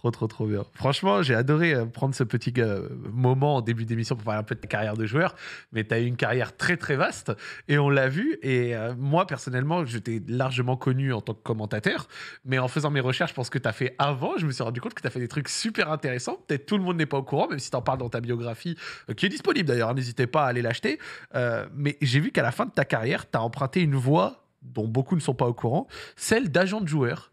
Trop, trop, trop bien. Franchement, j'ai adoré euh, prendre ce petit euh, moment en début d'émission pour parler un peu de ta carrière de joueur. Mais tu as eu une carrière très, très vaste et on l'a vu. Et euh, moi, personnellement, je t'ai largement connu en tant que commentateur. Mais en faisant mes recherches pour ce que tu as fait avant, je me suis rendu compte que tu as fait des trucs super intéressants. Peut-être tout le monde n'est pas au courant, même si tu en parles dans ta biographie, qui est disponible d'ailleurs. Hein, n'hésitez pas à aller l'acheter. mais j'ai vu qu'à la fin de ta carrière, tu as emprunté une voie dont beaucoup ne sont pas au courant, celle d'agent de joueur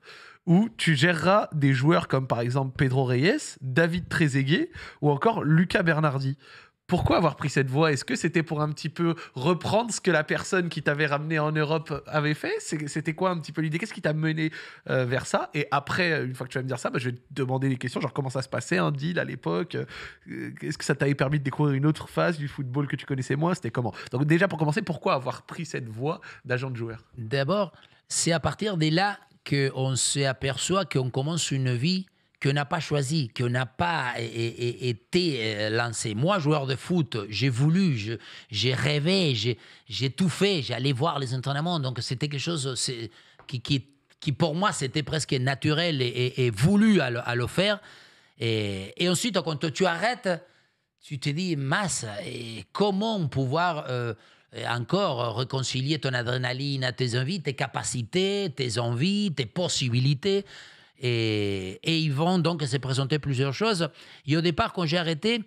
où tu géreras des joueurs comme par exemple Pedro Reyes, David Trezeguet ou encore Lucas Bernardi. Pourquoi avoir pris cette voie Est-ce que c'était pour un petit peu reprendre ce que la personne qui t'avait ramené en Europe avait fait C'était quoi un petit peu l'idée Qu'est-ce qui t'a mené euh, vers ça Et après, une fois que tu vas me dire ça, bah, je vais te demander des questions, genre comment ça se passait, un deal à l'époque euh, Est-ce que ça t'avait permis de découvrir une autre phase du football que tu connaissais moins C'était comment Donc déjà, pour commencer, pourquoi avoir pris cette voie d'agent de joueur D'abord, c'est à partir des là qu'on s'aperçoit qu'on commence une vie qu'on n'a pas choisi, qu'on n'a pas été euh, lancé. Moi, joueur de foot, j'ai voulu, j'ai rêvé, j'ai tout fait, j'allais voir les entraînements, donc c'était quelque chose qui, qui, qui, pour moi, c'était presque naturel et, voulu à le, faire. Et, ensuite, quand tu arrêtes, tu te dis, masse, et comment pouvoir... Euh, encore réconcilier ton adrénaline à tes envies, tes capacités, tes envies, tes possibilités. Et, ils vont donc se présenter plusieurs choses. Et au départ, quand j'ai arrêté,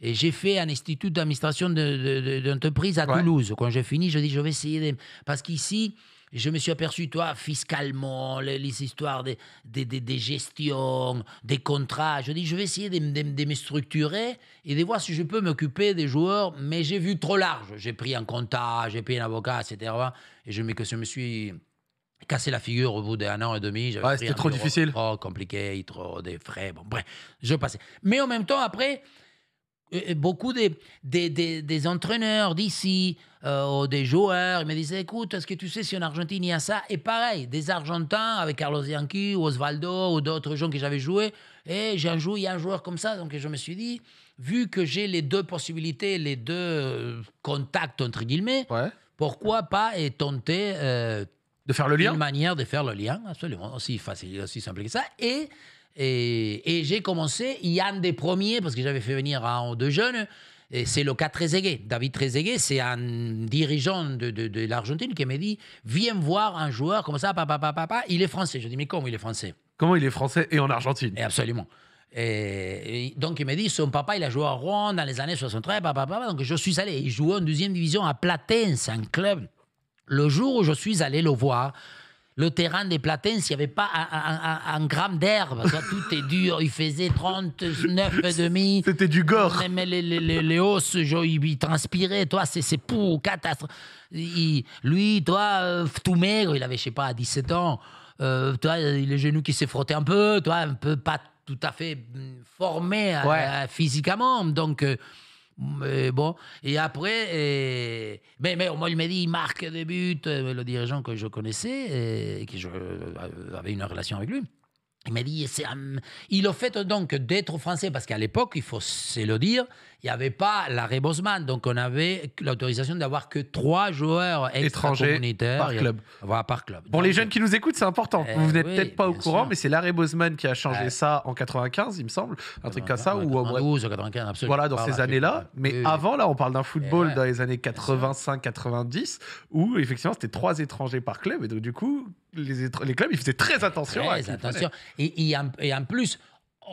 et j'ai fait un institut d'administration d'entreprise de, à Toulouse. Quand j'ai fini, je dis, je vais essayer Parce qu'ici, je me suis aperçu, toi, fiscalement, les, histoires des, des, gestions, des contrats. Je dis, je vais essayer de, de, de me structurer et de voir si je peux m'occuper des joueurs, mais j'ai vu trop large. J'ai pris un comptable, j'ai pris un avocat, etc. Et je, que je me suis cassé la figure au bout d'un an et demi. c'était trop difficile. Trop compliqué, trop des frais. Bon, bref, je passais. Mais en même temps, après, beaucoup des des entraîneurs d'ici, euh, des joueurs, ils me disaient, écoute, est-ce que tu sais si en Argentine il y a ça Et pareil, des Argentins avec Carlos Yanqui ou Osvaldo ou d'autres gens que j'avais joué, et j'ai joué, il y a un joueur comme ça, donc je me suis dit, vu que j'ai les deux possibilités, les deux euh, contacts, entre guillemets, pourquoi pas et tenter... Euh, de faire le lien Une manière de faire le lien, absolument, aussi facile, aussi simple que ça. Et et, j'ai commencé, il y a un des premiers, parce que j'avais fait venir un ou deux jeunes, c'est le cas Trezeguet. David Trezeguet, c'est un dirigeant de, de, l'Argentine qui m'a dit Viens voir un joueur comme ça, papa, papa, papa, il est français. Je dis Mais comment il est français Comment il est français et en Argentine et Absolument. Et, donc il m'a dit Son papa, il a joué à Rouen dans les années 73, papa, papa. Donc je suis allé. Il jouait en deuxième division à Platense, un club. Le jour où je suis allé le voir, le terrain des Platins, s'il n'y avait pas un, gramme d'herbe. Tout est dur. Il faisait 39,5. C'était du gore. Mais les, os, ils transpiraient. Toi, c'est pour catastrophe. lui, toi, euh, tout maigre, il avait, je sais pas, 17 ans. Euh, toi, les genoux qui s'est frotté un peu. Toi, un peu pas tout à fait mm, formé euh, physiquement. Donc. Euh, mais bon, et après, euh, mais, au moi, il me dit, marque des buts. Euh, le dirigeant que je connaissais, euh, et que je, avait une relation avec lui, il m'a dit, il a fait donc d'être français, parce qu'à l'époque, il faut se le dire, il n'y avait pas l'arrêt Bosman, donc on avait l'autorisation d'avoir que trois joueurs étrangers par club. Voilà, par club. Pour les jeunes qui nous écoutent, c'est important. Eh vous n'êtes peut-être pas au courant, mais c'est l'arrêt Bosman qui a changé ça en 95, il me semble, un truc comme ça. ou 92, 95, absolument. Voilà, dans ces années-là. Mais avant, là, on parle d'un eh football dans les années 85-90, où effectivement, c'était trois étrangers par club, et donc du coup, les, les clubs, ils faisaient très attention. attention. Et, en, en plus,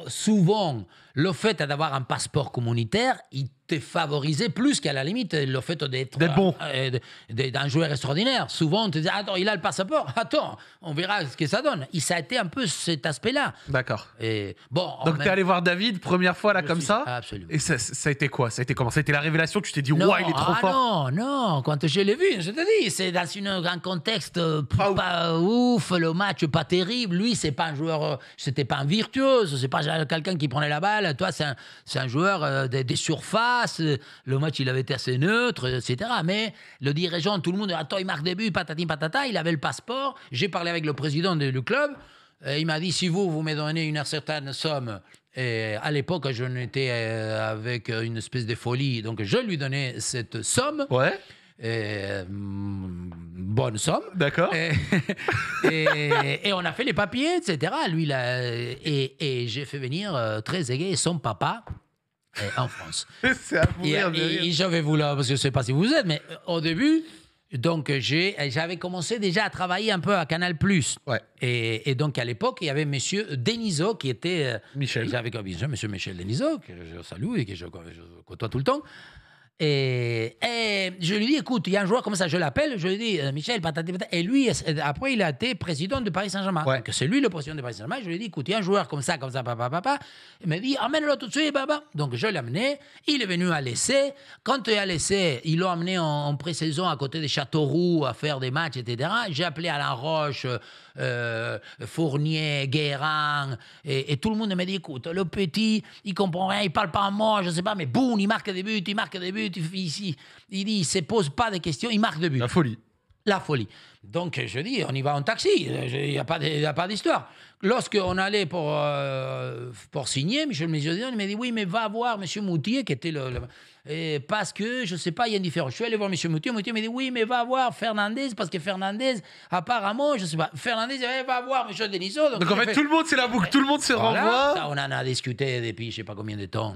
souvent, le fait d'avoir un passeport communautaire, il t'es favorisé plus qu'à la limite euh, le fait d'être bon. Euh, euh, d'un joueur extraordinaire. Souvent, on te dit Attends, il a le passeport, attends, on verra ce que ça donne. il ça a été un peu cet aspect-là. D'accord. Bon, Donc, t'es allé voir David, première fois, là, comme ça ah, Absolument. Et ça, ça, a été quoi Ça a été comment Ça a été la révélation Tu t'es dit Waouh, il est trop ah, fort Non, non, quand je l'ai vu, je te dis, c'est dans une, un contexte pas, ouf. le match pas terrible. Lui, c'est pas un joueur, c'était pas un virtuose, c'est pas quelqu'un qui prenait la balle. Toi, c'est un, un, joueur des, des surfaces le match il avait été assez neutre, etc. Mais le dirigeant, tout le monde, attends, il marque début, patata, il avait le passeport. J'ai parlé avec le président du club, il m'a dit si vous, vous me donnez une certaine somme, et à l'époque, je n'étais euh, avec une espèce de folie, donc je lui donnais cette somme. Ouais. Mm, bonne somme. D'accord. Et, on a fait les papiers, etc. Lui, et, j'ai fait venir euh, très aigué son papa, euh, en France. et, je vais vous là, parce que je ne sais pas si vous êtes, mais euh, au début, donc j'avais commencé déjà à travailler un peu à Canal ouais. et, donc à l'époque, il y avait Monsieur Denisot qui était euh, Michel. J'avais Monsieur Michel Denisot que je salue et que je côtoie tout le temps. Et, je lui dis, écoute, il y a un joueur comme ça, je l'appelle, je lui dis, euh, Michel, patati, Et lui, euh, après, il a été président de Paris Saint-Germain. c'est lui le président de Paris Saint-Germain. Je lui dis, écoute, il y a un joueur comme ça, comme ça, papa, papa. Il me dit, amène-le tout de suite, papa. Donc, je l'ai amené. Il est venu à l'essai. Quand il est à l'essai, il l'a amené en, présaison pré-saison à côté de Châteauroux à faire des matchs, etc. J'ai appelé Alain Roche, euh, Fournier, Guérin. Et, tout le monde me dit, écoute, le petit, il comprend rien, il parle pas un moi, je sais pas, mais boum, il marque des buts, il marque des buts buts, il, il, il se pose pas de questions, il marque de but. – La folie. La folie. Donc je dis, on y va en taxi, il n'y a pas d'histoire. Lorsqu'on allait pour, euh, pour signer, Michel il me dit, oui, mais va voir M. Moutier, qui était le... parce que, je ne sais pas, il y a une différence. Je suis allé voir M. Moutier, Moutier me dit, oui, mais va voir Fernandez, parce que Fernandez, apparemment, je ne sais pas, Fernandez, eh, va voir M. Denisot. Donc, en fait, tout le monde, c'est la boucle, tout le monde se renvoie. on en a discuté depuis je ne sais pas combien de temps.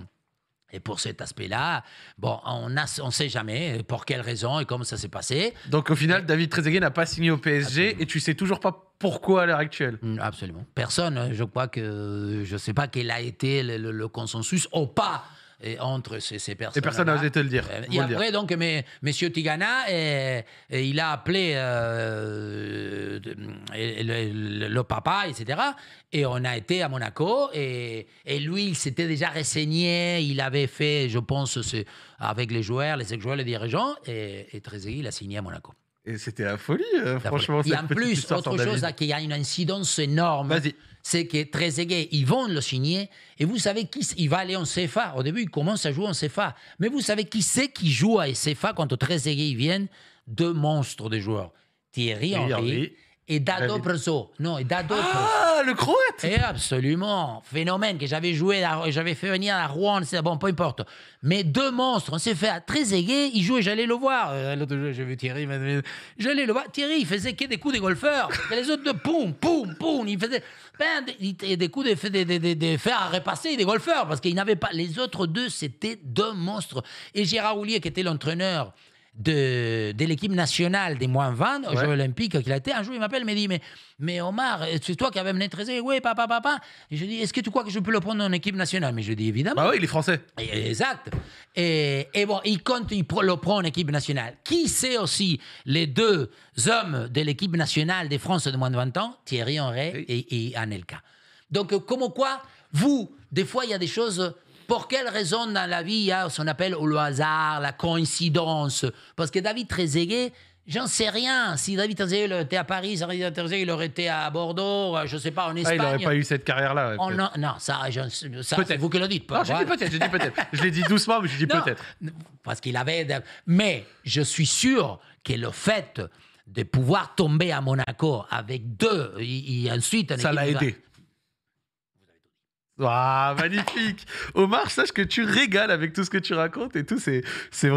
Et pour cet aspect-là, bon, on ne sait jamais pour quelle raison et comment ça s'est passé. Donc au final, David Trezeguet n'a pas signé au PSG et tu sais toujours pas pourquoi à l'heure actuelle mm, Absolument. Personne. Hein. Je crois que je ne sais pas quel a été le consensus ou pas et entre ces, ces personnes. personne personnes osé te le dire. Et euh, après, donc, mais, monsieur Tigana, et, euh, euh, il a appelé le, papa, etc. Et on a été à Monaco. Et, lui, il s'était déjà renseigné. Il avait fait, je pense, avec les joueurs, les ex-joueurs, les dirigeants. Et, et il a signé à Monaco. Et c'était la folie, franchement. Et en plus, autre chose, hein, qu'il y a une incidence énorme. Vas-y c'est que Trezeguet, ils vont le signer, et vous savez qui il va aller en CFA. Au début, il commence à jouer en CFA. Mais vous savez qui c'est qui joue à CFA quand Trezeguet viennent Deux monstres de joueurs. Thierry Henry et Dado Non, et Dado Ah, le croate Et eh, absolument, phénomène que j'avais joué, j'avais fait venir à Rouen, c'est bon, peu importe. Mais deux monstres, on s'est fait très aigué, il jouait, j'allais le voir. Euh, l'autre jour, j'ai vu Thierry, j'allais le voir. Thierry, il faisait que des coups de golfeurs. Et les autres, de poum, poum, poum, il faisait des, coups de, fer à repasser, des golfeurs, parce qu'il n'avait pas. Les autres deux, c'était deux monstres. Et Gérard Houllier, qui était l'entraîneur, de, l'équipe nationale des moins 20 aux Jeux Olympiques qu'il a été. Un jour, il m'appelle, il me dit Mais, mais Omar, c'est toi qui avais mené 13 Oui, papa, papa. Et je dis Est-ce que tu crois que je peux le prendre en équipe nationale Mais je dis Évidemment. Bah oui, il est français. exact. Et, et, bon, il compte, il le prend en équipe nationale. Qui sait aussi les deux hommes de l'équipe nationale des France de moins de 20 ans Thierry Henry et, Anelka. Donc, euh, comme quoi, vous, des fois, il y a des choses pour quelle raison dans la vie il y a ce qu'on appelle le hasard, la coïncidence Parce que David Trezeguet, J'en sais rien. Si David Trezeguet était à Paris, David Trezeguet, il aurait été à Bordeaux, euh, je ne sais pas, en ah, Espagne. il n'aurait pas eu cette carrière-là. non, ça, je, ça c'est vous qui le dites. non, j'ai dit peut-être, dit peut-être. je l'ai dit doucement, mais je dis peut-être. Parce qu'il avait... Mais je suis sûr que le fait de pouvoir tomber à Monaco avec deux, et, ensuite... ça l'a aidé. Ah, magnifique Omar, sache que tu régales avec tout ce que tu racontes et tout, c'est, c'est